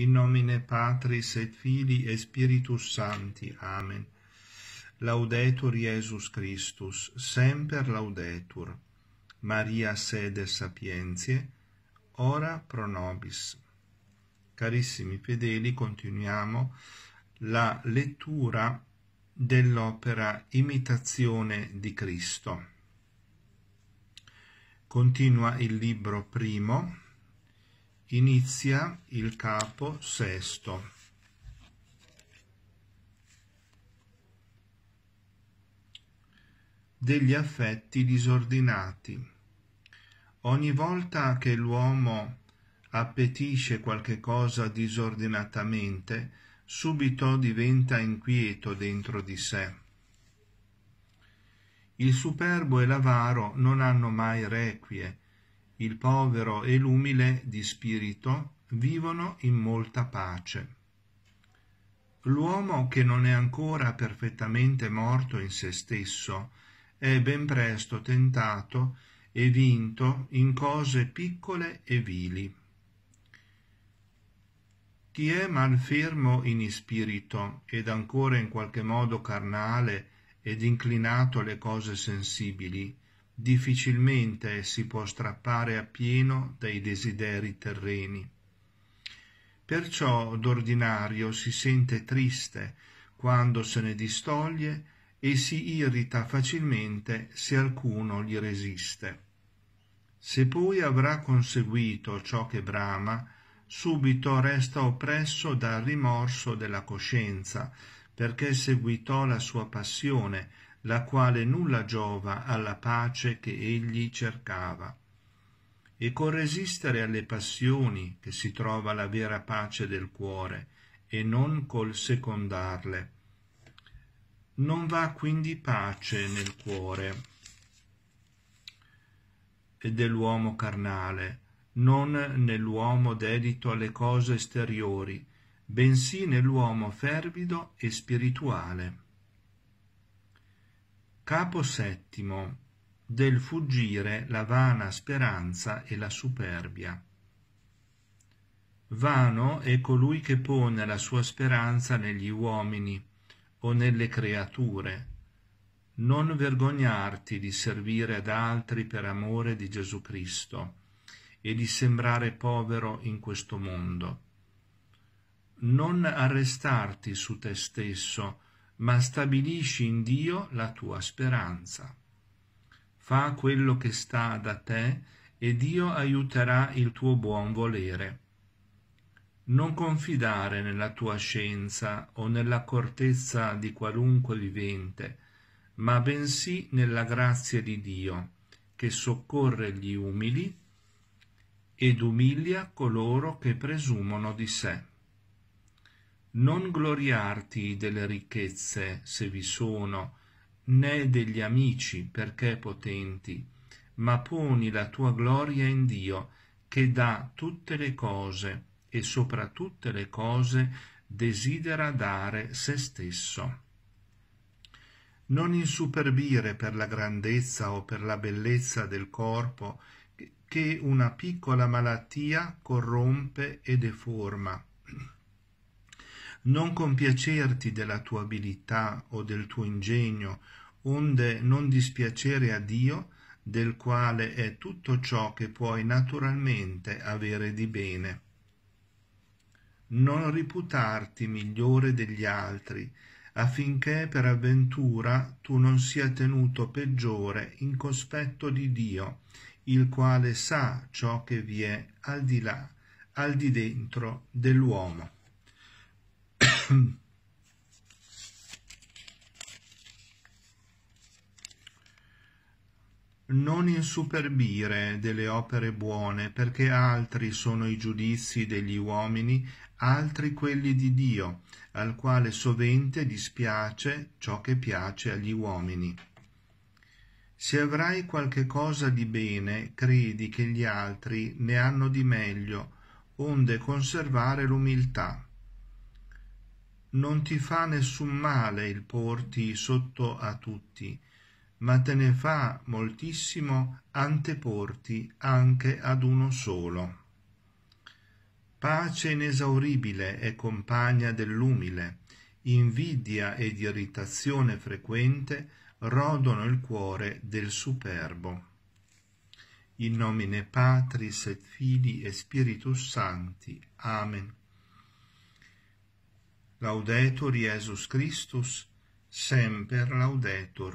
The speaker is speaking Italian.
In nomine Patris et Filii e Spiritus Sancti. Amen. Laudetur Iesus Christus, semper laudetur. Maria sede sapientie, ora pro nobis. Carissimi fedeli, continuiamo la lettura dell'opera Imitazione di Cristo. Continua il libro primo, inizia il capo sesto. degli affetti disordinati. Ogni volta che l'uomo appetisce qualche cosa disordinatamente, subito diventa inquieto dentro di sé. Il superbo e l'avaro non hanno mai requie, il povero e l'umile di spirito vivono in molta pace. L'uomo che non è ancora perfettamente morto in se stesso è ben presto tentato e vinto in cose piccole e vili. Chi è malfermo in spirito ed ancora in qualche modo carnale ed inclinato alle cose sensibili, difficilmente si può strappare appieno dai desideri terreni. Perciò d'ordinario si sente triste quando se ne distoglie e si irrita facilmente se alcuno gli resiste. Se poi avrà conseguito ciò che brama, subito resta oppresso dal rimorso della coscienza, perché seguitò la sua passione, la quale nulla giova alla pace che egli cercava. E con resistere alle passioni che si trova la vera pace del cuore, e non col secondarle. Non va quindi pace nel cuore dell'uomo carnale, non nell'uomo dedito alle cose esteriori, bensì nell'uomo fervido e spirituale. Capo VII del fuggire la vana speranza e la superbia. Vano è colui che pone la sua speranza negli uomini o nelle creature. Non vergognarti di servire ad altri per amore di Gesù Cristo e di sembrare povero in questo mondo. Non arrestarti su te stesso, ma stabilisci in Dio la tua speranza. Fa quello che sta da te e Dio aiuterà il tuo buon volere. Non confidare nella tua scienza o nell'accortezza di qualunque vivente, ma bensì nella grazia di Dio, che soccorre gli umili ed umilia coloro che presumono di sé non gloriarti delle ricchezze, se vi sono, né degli amici, perché potenti, ma poni la tua gloria in Dio, che dà tutte le cose, e sopra tutte le cose desidera dare se stesso. Non insuperbire per la grandezza o per la bellezza del corpo, che una piccola malattia corrompe e deforma non compiacerti della tua abilità o del tuo ingegno, onde non dispiacere a Dio, del quale è tutto ciò che puoi naturalmente avere di bene. Non riputarti migliore degli altri, affinché per avventura tu non sia tenuto peggiore in cospetto di Dio, il quale sa ciò che vi è al di là, al di dentro dell'uomo. non insuperbire delle opere buone, perché altri sono i giudizi degli uomini, altri quelli di Dio, al quale sovente dispiace ciò che piace agli uomini. Se avrai qualche cosa di bene, credi che gli altri ne hanno di meglio, onde conservare l'umiltà non ti fa nessun male il porti sotto a tutti, ma te ne fa moltissimo anteporti anche ad uno solo. Pace inesauribile è compagna dell'umile, invidia ed irritazione frequente rodono il cuore del superbo. In nomine Patris et Fili e Spiritus Santi. Amen. Laudetur Iesus Christus semper laudetur